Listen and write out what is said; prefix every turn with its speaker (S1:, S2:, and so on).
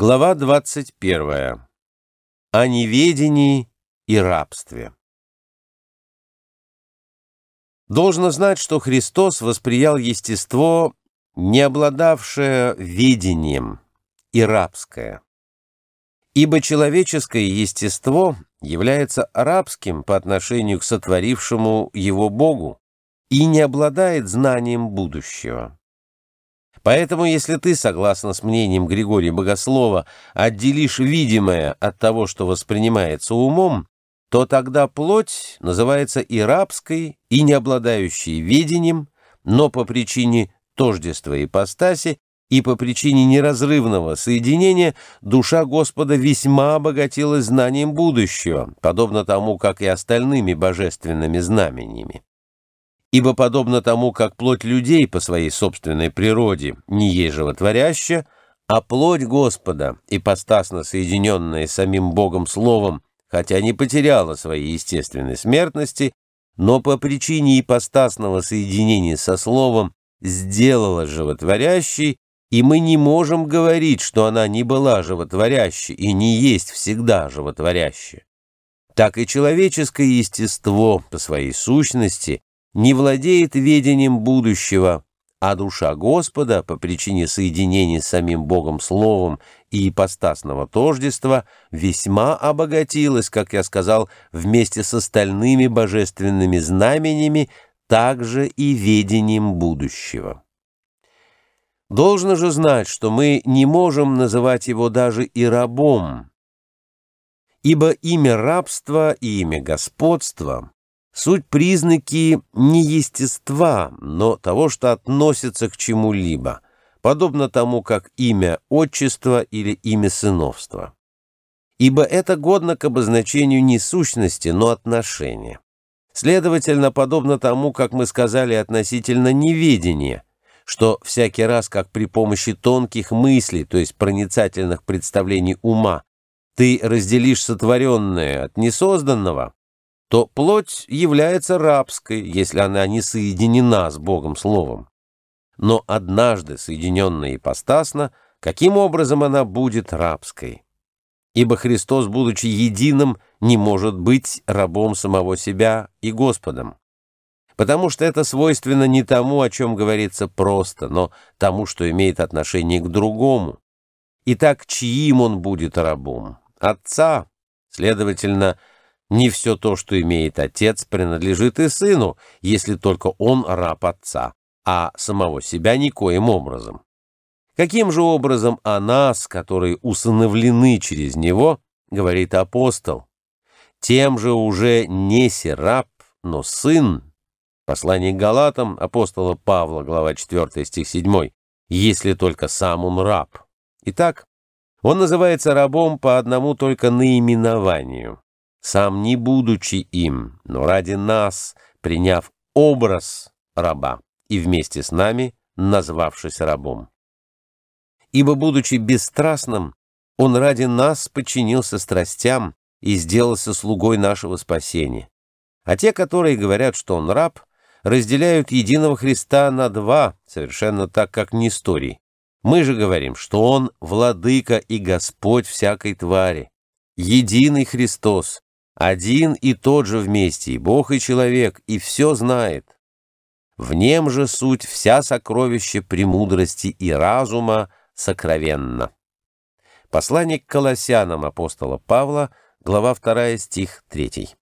S1: Глава 21. О неведении и рабстве. Должно знать, что Христос восприял естество, не обладавшее видением, и рабское. Ибо человеческое естество является рабским по отношению к сотворившему его Богу и не обладает знанием будущего. Поэтому, если ты, согласно с мнением Григория Богослова, отделишь видимое от того, что воспринимается умом, то тогда плоть называется и рабской, и не обладающей видением, но по причине тождества ипостаси и по причине неразрывного соединения душа Господа весьма обогатилась знанием будущего, подобно тому, как и остальными божественными знамениями. Ибо подобно тому, как плоть людей по своей собственной природе не есть животворяща, а плоть Господа, ипостасно соединенная с самим Богом Словом, хотя не потеряла своей естественной смертности, но по причине ипостасного соединения со Словом сделала животворящей, и мы не можем говорить, что она не была животворящей и не есть всегда животворящей. Так и человеческое естество по своей сущности не владеет ведением будущего, а душа Господа по причине соединения с самим Богом Словом и ипостасного тождества весьма обогатилась, как я сказал, вместе с остальными божественными знамениями, также и ведением будущего. Должно же знать, что мы не можем называть его даже и рабом, ибо имя рабства и имя господства суть признаки не естества, но того, что относится к чему-либо, подобно тому, как имя отчества или имя сыновства. Ибо это годно к обозначению не сущности, но отношения. Следовательно, подобно тому, как мы сказали относительно неведения, что всякий раз, как при помощи тонких мыслей, то есть проницательных представлений ума, ты разделишь сотворенное от несозданного, то плоть является рабской, если она не соединена с Богом Словом. Но однажды соединенная ипостасно, каким образом она будет рабской? Ибо Христос, будучи единым, не может быть рабом самого себя и Господом. Потому что это свойственно не тому, о чем говорится просто, но тому, что имеет отношение к другому. Итак, чьим он будет рабом? Отца, следовательно, не все то, что имеет отец, принадлежит и сыну, если только он раб отца, а самого себя никоим образом. Каким же образом о нас, которые усыновлены через него, говорит апостол? Тем же уже не сераб, но сын. Послание к Галатам апостола Павла, глава 4, стих 7, если только сам он раб. Итак, он называется рабом по одному только наименованию сам не будучи им, но ради нас, приняв образ раба и вместе с нами назвавшись рабом. Ибо, будучи бесстрастным, он ради нас подчинился страстям и сделался слугой нашего спасения. А те, которые говорят, что он раб, разделяют единого Христа на два, совершенно так, как Несторий. Мы же говорим, что он владыка и Господь всякой твари, единый Христос, один и тот же вместе, и Бог, и человек, и все знает. В нем же суть вся сокровище премудрости и разума сокровенно. Послание к Колоссянам апостола Павла, глава 2, стих 3.